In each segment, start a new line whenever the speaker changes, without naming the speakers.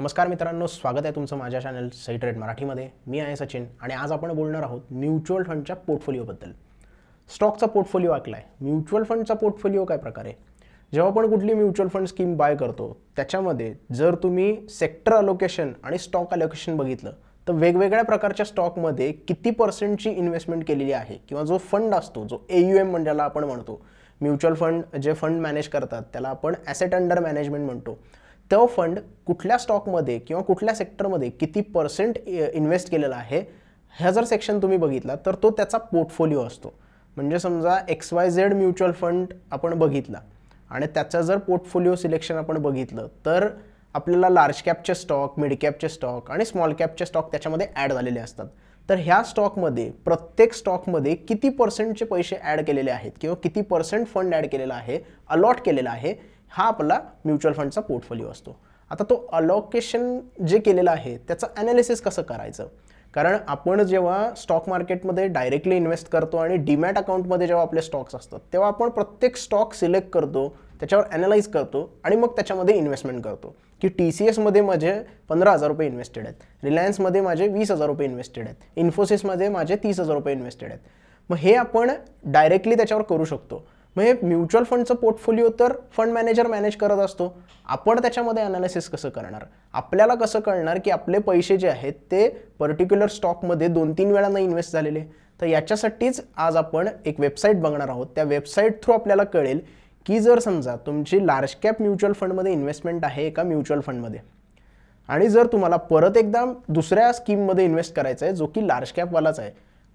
नमस्कार मित्रांनो स्वागत आहे तुमचं माझ्या चॅनल सई ट्रेड मराठीमध्ये मी आहे सचिन आणि आज आपण बोलणार आहोत म्युच्युअल फंडच्या पोर्टफोलिओबद्दल स्टॉकचा पोर्टफोलिओ ऐकला आहे म्युच्युअल फंडचा पोर्टफोलिओ काय प्रकारे जेव्हा आपण कुठली म्युच्युअल फंड स्कीम बाय करतो त्याच्यामध्ये जर तुम्ही सेक्टर अलोकेशन आणि स्टॉक अलोकेशन बघितलं तर वेगवेगळ्या प्रकारच्या स्टॉकमध्ये किती पर्सेंटची इन्व्हेस्टमेंट केलेली आहे किंवा जो फंड असतो जो ए यू एम म्हणजे आपण म्हणतो म्युच्युअल फंड जे फंड मॅनेज करतात त्याला आपण ॲसेट अंडर मॅनेजमेंट म्हणतो तो फंड कुठल्या स्टॉकमध्ये किंवा कुठल्या सेक्टरमध्ये किती पर्सेंट इन्व्हेस्ट केलेला आहे ह्या जर सेक्शन तुम्ही बघितला तर तो त्याचा पोर्टफोलिओ असतो म्हणजे समजा X Y Z mutual fund आपण बघितला आणि त्याचा जर पोर्टफोलिओ सिलेक्शन आपण बघितलं तर आपल्याला लार्ज कॅपचे स्टॉक मिड कॅपचे स्टॉक आणि स्मॉल कॅपचे स्टॉक त्याच्यामध्ये ॲड झालेले असतात तर ह्या स्टॉकमध्ये प्रत्येक स्टॉकमध्ये किती पर्सेंटचे पैसे ॲड केलेले आहेत किंवा किती पर्सेंट फंड ॲड केलेला आहे अलॉट केलेला आहे हा आपला म्युच्युअल फंडचा पोर्टफोलिओ असतो आता तो अलोकेशन जे केलेलं आहे त्याचं ॲनालिसिस कसं करायचं कारण आपण जेव्हा स्टॉक मार्केटमध्ये डायरेक्टली इन्व्हेस्ट करतो आणि डीमॅट अकाउंटमध्ये जेव्हा आपले स्टॉक्स असतात तेव्हा आपण प्रत्येक स्टॉक सिलेक्ट करतो त्याच्यावर ॲनालाइज करतो आणि मग त्याच्यामध्ये इन्व्हेस्टमेंट करतो की टी सी एसमध्ये माझे पंधरा हजार रुपये इन्व्हेस्टेड आहेत रिलायन्समध्ये माझे वीस हजार रुपये इन्व्हेस्टेड आहेत इन्फोसिसमध्ये माझे तीस हजार रुपये इन्व्हेस्टेड आहेत मग हे आपण डायरेक्टली त्याच्यावर करू शकतो म्हणजे म्युच्युअल फंडचं पोर्टफोलिओ तर फंड मॅनेजर मॅनेज करत असतो आपण त्याच्यामध्ये अनालिसिस कसं करणार आपल्याला कसं कळणार की आपले पैसे जे आहेत ते पर्टिक्युलर स्टॉकमध्ये दोन तीन वेळा नाही इन्व्हेस्ट झालेले तर याच्यासाठीच आज आपण एक वेबसाईट बघणार आहोत त्या वेबसाईट थ्रू आपल्याला कळेल की जर समजा तुमची लार्ज कॅप म्युच्युअल फंडमध्ये इन्व्हेस्टमेंट आहे एका म्युच्युअल फंडमध्ये आणि जर तुम्हाला परत एकदा दुसऱ्या स्कीममध्ये इन्व्हेस्ट करायचं आहे जो की लार्ज कॅपवालाच आहे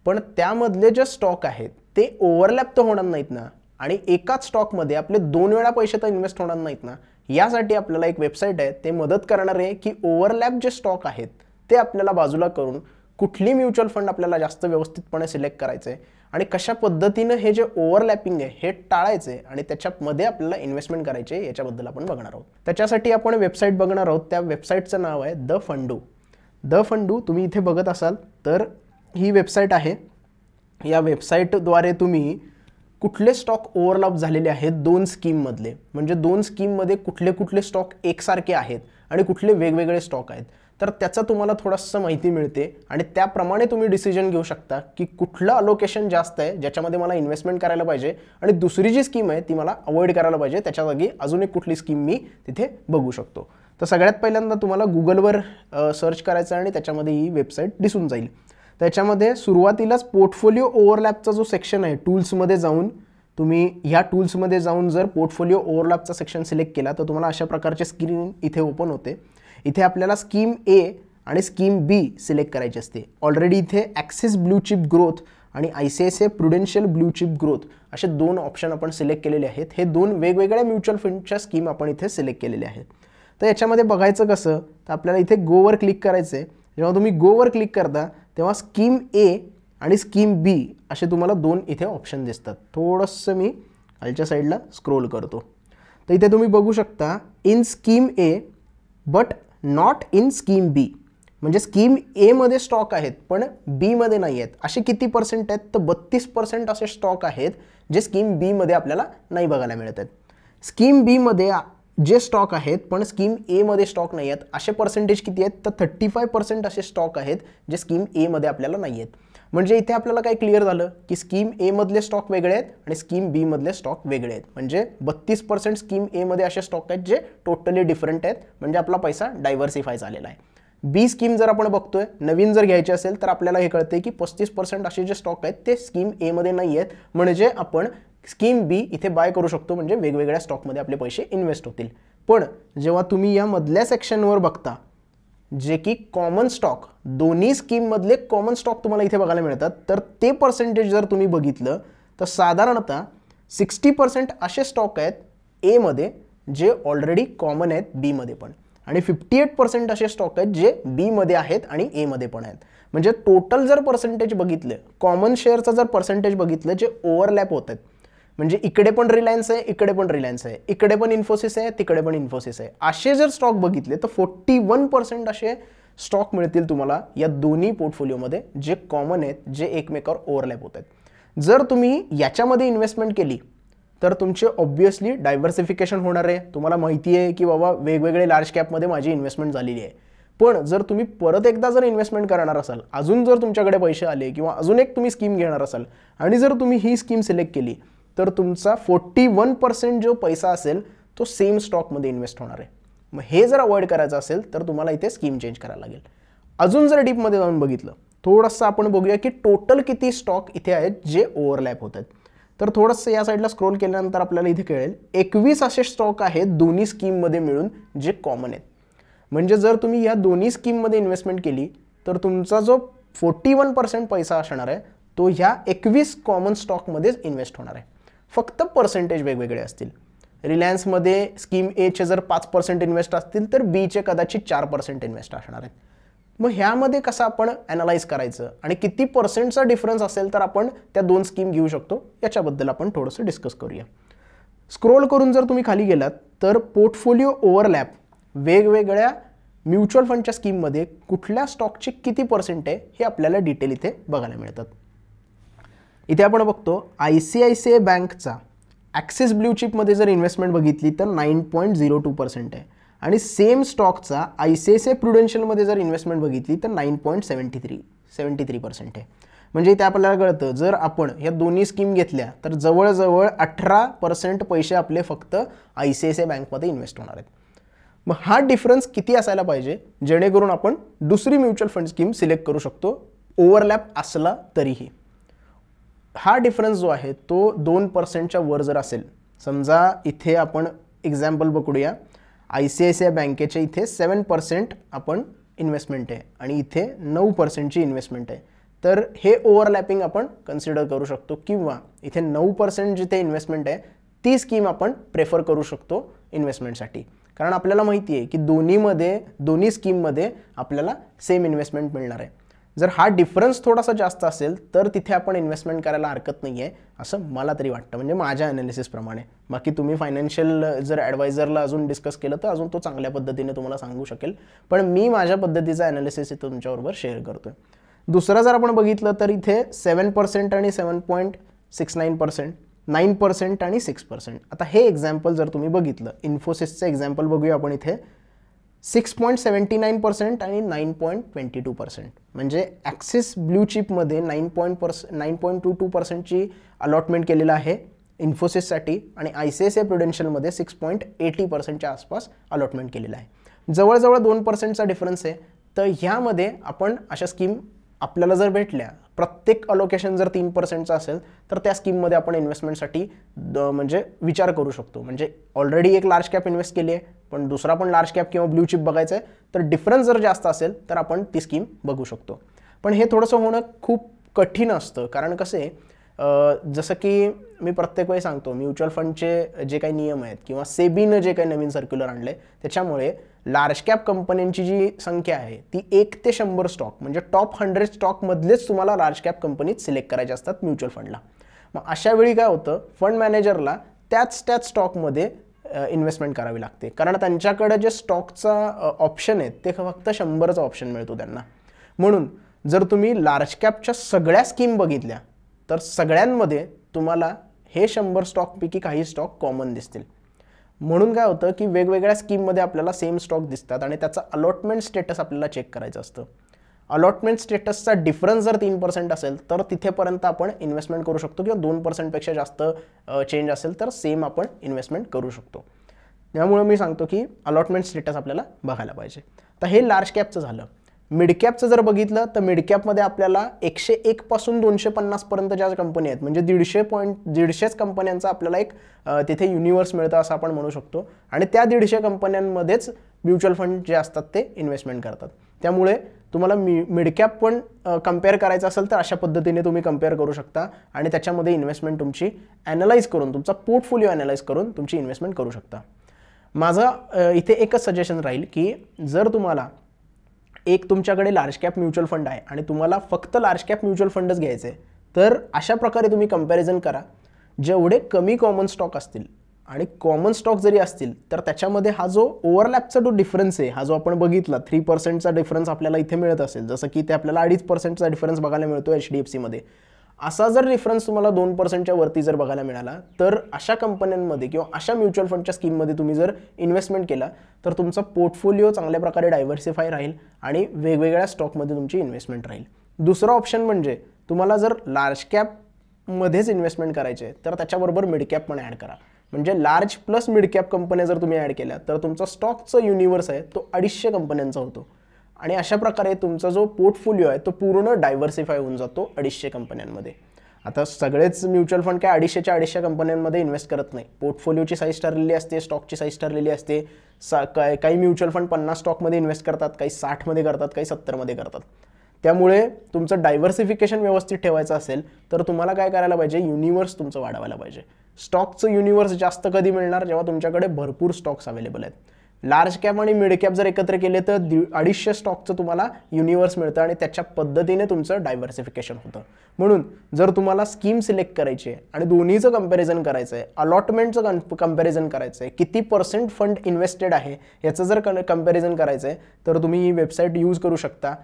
पण त्यामधले जे स्टॉक आहेत ते ओव्हरलॅप तर होणार नाहीत ना आणि एकाच स्टॉकमध्ये आपले दोन वेळा पैसे तर इन्व्हेस्ट होणार नाहीत ना यासाठी आपल्याला एक वेबसाईट आहे ते मदत करणार आहे की ओव्हरलॅप जे स्टॉक आहेत ते आपल्याला बाजूला करून कुठली म्युच्युअल फंड आपल्याला जास्त व्यवस्थितपणे सिलेक्ट करायचं आहे आणि कशा पद्धतीनं हे जे ओव्हरलॅपिंग आहे हे टाळायचं आणि त्याच्यामध्ये आपल्याला इन्व्हेस्टमेंट करायचे याच्याबद्दल आपण बघणार आहोत त्याच्यासाठी आपण वेबसाईट बघणार आहोत त्या वेबसाईटचं नाव आहे द फंडू द फंडू तुम्ही इथे बघत असाल तर ही वेबसाईट आहे या वेबसाईटद्वारे तुम्ही कुठले स्टॉक ओव्हरलॉप झालेले आहेत दोन स्कीममधले म्हणजे दोन स्कीममध्ये कुठले कुठले स्टॉक एकसारखे आहेत आणि कुठले वेगवेगळे स्टॉक आहेत तर त्याचं तुम्हाला थोडंसं माहिती मिळते आणि त्याप्रमाणे तुम्ही डिसिजन घेऊ शकता की कुठलं अलोकेशन जास्त आहे ज्याच्यामध्ये मला इन्व्हेस्टमेंट करायला पाहिजे आणि दुसरी जी स्कीम आहे ती मला अवॉइड करायला पाहिजे त्याच्या जागी अजून एक कुठली स्कीम मी तिथे बघू शकतो तर सगळ्यात पहिल्यांदा तुम्हाला गुगलवर सर्च करायचं आणि त्याच्यामध्ये ही वेबसाईट दिसून जाईल त्याच्यामध्ये सुरुवातीलाच पोर्टफोलिओ ओव्हरलॅपचा जो सेक्शन आहे टूल्समध्ये जाऊन तुम्ही ह्या टूल्समध्ये जाऊन जर पोर्टफोलिओ ओव्हरलॅपचा सेक्शन सिलेक्ट केला तर तुम्हाला अशा प्रकारचे स्क्रीन इथे ओपन होते इथे आपल्याला स्कीम ए आणि स्कीम बी सिलेक्ट करायची असते ऑलरेडी इथे ॲक्सिस ब्लू चिप ग्रोथ आणि I C I C Prudential blue chip growth असे दोन ऑप्शन आपण सिलेक्ट केलेले आहेत हे दोन वेगवेगळ्या म्युच्युअल फंडच्या स्कीम आपण इथे सिलेक्ट केलेले आहेत तर याच्यामध्ये बघायचं कसं तर आपल्याला इथे गोवर क्लिक करायचं आहे जेव्हा तुम्ही गोवर क्लिक करता तेव्हा स्कीम ए आणि स्कीम बी असे तुम्हाला दोन इथे ऑप्शन दिसतात थोडंसं मी खालच्या साईडला स्क्रोल करतो तर इथे तुम्ही बघू शकता in scheme A but not in scheme B म्हणजे स्कीम एमध्ये स्टॉक आहेत पण बीमध्ये नाही आहेत असे किती पर्सेंट आहेत तर बत्तीस पर्सेंट असे स्टॉक आहेत जे स्कीम बीमध्ये आपल्याला नाही बघायला मिळत आहेत स्कीम बीमध्ये जे स्टॉक आहेत पण स्कीम एमध्ये स्टॉक नाही आहेत असे पर्सेंटेज किती आहेत तर थर्टी फाय पर्सेंट असे स्टॉक आहेत जे स्कीम एमध्ये आपल्याला नाही आहेत म्हणजे इथे आपल्याला काय क्लिअर झालं की स्कीम एमधले स्टॉक वेगळे आहेत आणि स्कीम बीमधले स्टॉक वेगळे आहेत म्हणजे बत्तीस पर्सेंट स्कीम एमध्ये असे स्टॉक आहेत जे टोटली डिफरंट आहेत म्हणजे आपला पैसा डायव्हर्सिफाय झालेला आहे बी स्कीम जर आपण बघतोय नवीन जर घ्यायची असेल तर आपल्याला हे कळते की पस्तीस पर्सेंट असे जे स्टॉक आहेत ते स्कीम एमध्ये नाही आहेत म्हणजे आपण स्कीम बी इथे बाय करू शकतो म्हणजे वेगवेगळ्या स्टॉकमध्ये आपले पैसे इन्व्हेस्ट होतील पण जेव्हा तुम्ही या मधल्या सेक्शनवर बघता जे की कॉमन स्टॉक दोन्ही स्कीममधले कॉमन स्टॉक तुम्हाला इथे बघायला मिळतात तर ते पर्सेंटेज जर तुम्ही बघितलं तर साधारणतः सिक्स्टी पर्सेंट असे स्टॉक आहेत एमध्ये जे ऑलरेडी कॉमन आहेत बीमध्ये पण आणि फिफ्टी एट पर्सेंट असे स्टॉक आहेत जे बीमध्ये आहेत आणि एमध्ये पण आहेत म्हणजे टोटल जर पर्सेंटेज बघितलं कॉमन शेअरचं जर पर्सेंटेज बघितलं जे ओव्हरलॅप होत आहेत म्हणजे इकडे पण रिलायन्स आहे इकडे पण रिलायन्स आहे इकडे पण इन्फोसिस आहे तिकडे पण इन्फोसिस आहे असे जर स्टॉक बघितले तर फोर्टी वन पर्सेंट असे स्टॉक मिळतील तुम्हाला या दोन्ही पोर्टफोलिओमध्ये जे कॉमन आहेत जे एकमेकावर ओव्हरलॅप होत आहेत जर तुम्ही याच्यामध्ये इन्व्हेस्टमेंट केली तर तुमचे ऑब्व्हियसली डायव्हर्सिफिकेशन होणार आहे तुम्हाला माहिती आहे की बाबा वेगवेगळे लार्ज कॅपमध्ये माझी इन्व्हेस्टमेंट झालेली आहे पण जर तुम्ही परत एकदा जर इन्व्हेस्टमेंट करणार असाल अजून जर तुमच्याकडे पैसे आले किंवा अजून एक तुम्ही स्कीम घेणार असाल आणि जर तुम्ही ही स्कीम सिलेक्ट केली तर तुमचा फोर्टी वन पर्सेंट जो पैसा असेल तो सेम स्टॉकमध्ये इन्व्हेस्ट होणार आहे मग हे जर अवॉइड करायचं असेल तर तुम्हाला इथे स्कीम चेंज करायला लागेल अजून जर डीपमध्ये जाऊन बघितलं थोडंसं आपण बघूया की टोटल किती स्टॉक इथे आहेत जे ओव्हरलॅप होत आहेत तर थोडंसं या साईडला स्क्रोल केल्यानंतर आपल्याला इथे कळेल एकवीस असे स्टॉक आहेत दोन्ही स्कीममध्ये मिळून जे कॉमन आहेत म्हणजे जर तुम्ही या दोन्ही स्कीममध्ये इन्व्हेस्टमेंट केली तर तुमचा जो फोर्टी वन पर्सेंट पैसा असणार आहे तो ह्या एकवीस कॉमन स्टॉकमध्येच इन्व्हेस्ट होणार आहे फक्त पर्सेंटेज वेगवेगळे असतील रिलायन्समध्ये स्कीम एचे जर पाच पर्सेंट इन्व्हेस्ट असतील तर बीचे कदाचित चार पर्सेंट इन्व्हेस्ट असणार आहेत मग ह्यामध्ये कसं आपण ॲनालाइज करायचं आणि किती पर्सेंटचा डिफरन्स असेल तर आपण त्या दोन स्कीम घेऊ शकतो याच्याबद्दल आपण थोडंसं डिस्कस करूया स्क्रोल करून जर तुम्ही खाली गेलात तर पोर्टफोलिओ ओव्हरलॅप वेगवेगळ्या म्युच्युअल फंडच्या स्कीममध्ये कुठल्या स्टॉकची किती पर्सेंट आहे हे आपल्याला डिटेल इथे बघायला मिळतात इथे आपण बघतो I C I C I बँकचा ॲक्सिस ब्ल्यू चिपमध्ये जर इन्व्हेस्टमेंट बघितली तर nine point zero two percent आहे आणि सेम स्टॉकचा I C I C I प्रुडेन्शियलमध्ये जर इन्व्हेस्टमेंट बघितली तर nine point seventy three seventy three percent आहे म्हणजे इथे आपल्याला कळतं जर आपण ह्या दोन्ही स्कीम घेतल्या तर जवळजवळ अठरा पर्सेंट पैसे आपले फक्त I C I C I बँकमध्ये इन्व्हेस्ट होणार आहेत मग हा डिफरन्स किती असायला पाहिजे जेणेकरून आपण दुसरी म्युच्युअल फंड स्कीम सिलेक्ट करू शकतो ओव्हरलॅप असला तरीही हा डिफरन्स जो आहे तो दोन पर्सेंटच्या वर जर असेल समजा इथे आपण एक्झाम्पल बघूया I C I C I बँकेच्या इथे सेवन पर्सेंट आपण इन्व्हेस्टमेंट आहे आणि इथे नऊ पर्सेंटची इन्व्हेस्टमेंट आहे तर हे ओव्हरलॅपिंग आपण कन्सिडर करू शकतो किंवा इथे नऊ पर्सेंट जिथे इन्व्हेस्टमेंट आहे ती स्कीम आपण प्रेफर करू शकतो इन्व्हेस्टमेंटसाठी कारण आपल्याला माहिती आहे की दोन्हीमध्ये दोन्ही स्कीममध्ये आपल्याला सेम इन्व्हेस्टमेंट मिळणार आहे जर हा डिफरन्स थोडासा जास्त असेल तर तिथे आपण इन्व्हेस्टमेंट करायला हरकत नाही आहे असं मला तरी वाटतं म्हणजे माझ्या अॅनालिसिसप्रमाणे बाकी तुम्ही फायनान्शियल जर ॲडवायझरला अजून डिस्कस केलं तर अजून तो चांगल्या पद्धतीने तुम्हाला सांगू शकेल पण मी माझ्या पद्धतीचा ॲनालिसिस इथे तुमच्याबरोबर शेअर करतो दुसरा जर आपण बघितलं तर इथे सेवन पर्सेंट आणि seven point six nine percent nine percent आणि सिक्स पर्सेंट आता हे एक्झाम्पल जर तुम्ही बघितलं इन्फोसिसचं एक्झाम्पल बघूया आपण इथे six point seventy nine percent आणि nine point twenty two percent म्हणजे ॲक्सिस ब्ल्यू चिपमध्ये नाईन पॉईंट पर्स नाईन पॉईंट टू टू पर्सेंटची अलॉटमेंट केलेलं आहे इन्फोसिससाठी आणि आय सी एस ए प्रुडेन्शियलमध्ये सिक्स पॉईंट एटी पर्सेंटच्या आसपास अलॉटमेंट केलेलं आहे जवळजवळ दोन पर्सेंटचा डिफरन्स आहे तर ह्यामध्ये आपण अशा स्कीम आपल्याला जर भेटल्या प्रत्येक अलोकेशन जर तीन पर्सेंटचं असेल तर त्या स्कीममध्ये आपण इन्व्हेस्टमेंटसाठी म्हणजे विचार करू शकतो म्हणजे ऑलरेडी एक लार्ज कॅप इन्व्हेस्ट केली आहे पण दुसरा पण लार्ज कॅप किंवा ब्ल्यू चिप बघायचं आहे तर डिफरन्स जर जास्त असेल तर आपण ती स्कीम बघू शकतो पण हे थोडंसं होणं खूप कठीण असतं कारण कसं आहे जसं की मी प्रत्येक वेळी सांगतो म्युच्युअल फंडचे जे काही नियम आहेत किंवा सेबीनं जे काही नवीन सर्क्युलर आणले त्याच्यामुळे लार्ज कॅप कंपन्यांची जी संख्या आहे ती एक ते शंभर स्टॉक म्हणजे टॉप हंड्रेड स्टॉकमधलेच तुम्हाला लार्ज कॅप कंपनीत सिलेक्ट करायचे असतात म्युच्युअल फंडला मग अशा वेळी काय होतं फंड मॅनेजरला त्याच त्याच स्टॉकमध्ये इन्व्हेस्टमेंट करावी लागते कारण त्यांच्याकडे जे स्टॉकचा ऑप्शन आहे ते फक्त शंभरचा ऑप्शन मिळतो त्यांना म्हणून जर तुम्ही लार्ज कॅपच्या सगळ्या स्कीम बघितल्या तर सगळ्यांमध्ये तुम्हाला हे शंभर स्टॉकपैकी काही स्टॉक कॉमन दिसतील म्हणून काय होतं की वेगवेगळ्या स्कीममध्ये आपल्याला सेम स्टॉक दिसतात आणि त्याचा अलॉटमेंट स्टेटस आपल्याला चेक करायचं असतं अलॉटमेंट स्टेटसचा डिफरन्स जर तीन पर्सेंट असेल तर तिथेपर्यंत आपण इन्व्हेस्टमेंट करू शकतो किंवा दोन पर्सेंटपेक्षा जास्त चेंज असेल तर सेम आपण इन्व्हेस्टमेंट करू शकतो त्यामुळे मी सांगतो की अलॉटमेंट स्टेटस आपल्याला बघायला पाहिजे तर हे लार्ज कॅपचं झालं मिड कॅपचं जर बघितलं तर मिड कॅपमध्ये आपल्याला एकशे एकपासून दोनशे पन्नासपर्यंत ज्या कंपनी आहेत म्हणजे दीडशे पॉईंट दीडशेच कंपन्यांचा आपल्याला एक तिथे युनिवर्स मिळतं असं आपण म्हणू शकतो आणि त्या दीडशे कंपन्यांमध्येच म्युच्युअल फंड जे असतात ते इन्व्हेस्टमेंट करतात त्यामुळे तुम्हाला मी मिडकॅप पण कम्पेअर करायचं असेल तर अशा पद्धतीने तुम्ही कम्पेअर करू शकता आणि त्याच्यामध्ये इन्व्हेस्टमेंट तुमची ॲनालाईज करून तुमचा पोर्टफोलिओ ॲनालाइज करून तुमची इन्व्हेस्टमेंट करू शकता माझं इथे एकच सजेशन राहील की जर तुम्हाला एक तुमच्याकडे लार्ज कॅप म्युच्युअल फंड आहे आणि तुम्हाला फक्त लार्ज कॅप म्युच्युअल फंडच घ्यायचे तर अशा प्रकारे तुम्ही कम्पॅरिझन करा जेवढे कमी कॉमन स्टॉक असतील आणि कॉमन स्टॉक जरी असतील तर त्याच्यामध्ये हा जो ओव्हरलॅपचा जो डिफरन्स आहे हा जो आपण बघितला थ्री पर्सेंटचा डिफरन्स आपल्याला इथे मिळत असेल जसं की ते आपल्याला अडीच पर्सेंटचा डिफरन्स बघायला मिळतो एच डी एफ सीमध्ये असा जर डिफरन्स तुम्हाला दोन पर्सेंटच्या वरती जर बघायला मिळाला तर अशा कंपन्यांमध्ये किंवा अशा म्युच्युअल फंडच्या स्कीममध्ये तुम्ही जर इन्व्हेस्टमेंट केला तर तुमचा पोर्टफोलिओ चांगल्या प्रकारे डायव्हर्सिफाय राहील आणि वेगवेगळ्या स्टॉकमध्ये तुमची इन्व्हेस्टमेंट राहील दुसरा ऑप्शन म्हणजे तुम्हाला जर लार्ज कॅपमध्येच इन्व्हेस्टमेंट करायचे तर त्याच्याबरोबर मिड कॅप पण ॲड करा म्हणजे लार्ज प्लस मिड कॅप कंपन्या जर तुम्ही ॲड केल्या तर तुमचा स्टॉकचा युनिवर्स आहे तो अडीचशे कंपन्यांचा होतो आणि अशा प्रकारे तुमचा जो पोर्टफोलिओ आहे तो पूर्ण डायव्हर्सिफाय होऊन जातो अडीचशे कंपन्यांमध्ये आता सगळेच म्युच्युअल फंड काय अडीचशेच्या अडीचशे कंपन्यांमध्ये इन्व्हेस्ट करत नाही पोर्टफोलिओची साईज ठरलेली असते स्टॉकची साईज ठरलेली असते सा काय काही म्युच्युअल फंड पन्नास स्टॉकमध्ये इन्व्हेस्ट करतात काही साठमध्ये करतात काही सत्तरमध्ये करतात त्यामुळे तुमचं डायव्हर्सिफिकेशन व्यवस्थित ठेवायचं असेल तर तुम्हाला काय करायला पाहिजे युनिवर्स तुमचं वाढवायला पाहिजे स्टॉकचं युनिवर्स जास्त कधी मिळणार जेव्हा तुमच्याकडे भरपूर स्टॉक्स अवेलेबल आहेत लार्ज कॅप आणि मिड कॅप जर एकत्र केले तर दि अडीचशे स्टॉकचं तुम्हाला युनिवर्स मिळतं आणि त्याच्या पद्धतीने तुमचं डायव्हर्सिफिकेशन होतं म्हणून जर तुम्हाला स्कीम सिलेक्ट करायची आहे आणि दोन्हीचं कम्पॅरिझन करायचं आहे अलॉटमेंटचं कं कम्पॅरिझन करायचं आहे किती पर्सेंट फंड इन्व्हेस्टेड आहे याचं जर कन कम्पॅरिझन करायचं आहे तर तुम्ही ही वेबसाईट यूज करू शकता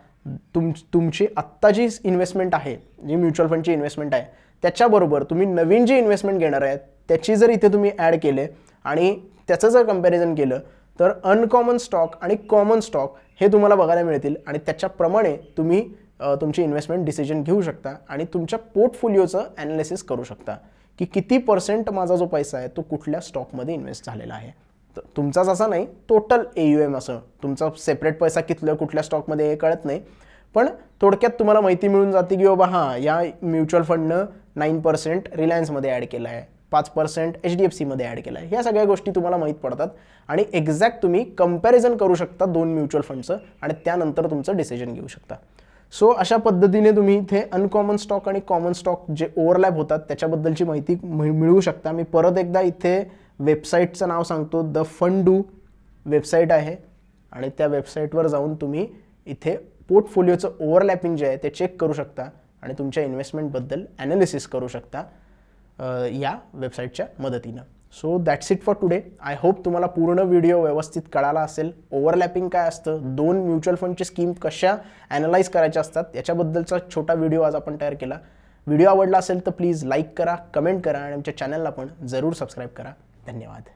तुम तुमची आत्ता जी इन्व्हेस्टमेंट आहे जी म्युच्युअल फंडची इन्व्हेस्टमेंट आहे त्याच्याबरोबर तुम्ही नवीन जी इन्व्हेस्टमेंट घेणार आहेत त्याची जर इथे तुम्ही ॲड केले आणि त्याचं जर कम्पॅरिझन केलं तर अनकॉमन स्टॉक आणि कॉमन स्टॉक हे तुम्हाला बघायला मिळतील आणि त्याच्याप्रमाणे तुम्ही तुमची इन्व्हेस्टमेंट डिसिजन घेऊ शकता आणि तुमच्या पोर्टफोलिओचं ॲनालिसिस करू शकता की किती पर्सेंट माझा जो पैसा आहे तो कुठल्या स्टॉकमध्ये इन्व्हेस्ट झालेला आहे तर तुमचाच असा नाही टोटल ए यू एम असं तुमचा सेपरेट पैसा कितलं कुठल्या स्टॉकमध्ये हे कळत नाही पण थोडक्यात तुम्हाला माहिती मिळून जाते की बाबा हां या म्युच्युअल फंडनं नाईन पर्सेंट रिलायन्समध्ये ॲड केला आहे पाच पर्सेंट एच डी एफ सीमध्ये ॲड केला आहे ह्या सगळ्या गोष्टी तुम्हाला माहीत पडतात आणि एक्झॅक्ट तुम्ही कंपॅरिझन करू शकता दोन म्युच्युअल फंडचं आणि त्यानंतर तुमचं डिसिजन घेऊ शकता सो अशा पद्धतीने तुम्ही इथे अनकॉमन स्टॉक आणि कॉमन स्टॉक जे ओव्हरलॅप होतात त्याच्याबद्दलची माहिती मिळवू शकता मी परत एकदा इथे वेबसाईटचं नाव सांगतो द फंडू वेबसाईट आहे आणि त्या वेबसाईटवर जाऊन तुम्ही इथे पोर्टफोलिओचं ओव्हरलॅपिंग जे आहे ते चेक करू शकता आणि तुमच्या इन्व्हेस्टमेंटबद्दल ॲनालिसिस करू शकता या वेबसाईटच्या मदतीनं so that's it for today I hope तुम्हाला पूर्ण व्हिडिओ व्यवस्थित कळाला असेल ओव्हरलॅपिंग काय असतं दोन म्युच्युअल फंडची स्कीम कशा ॲनालाइज करायच्या असतात याच्याबद्दलचा छोटा व्हिडिओ आज आपण तयार केला व्हिडिओ आवडला असेल तर प्लीज लाईक करा कमेंट करा आणि आमच्या चॅनलला पण जरूर सबस्क्राईब करा धन्यवाद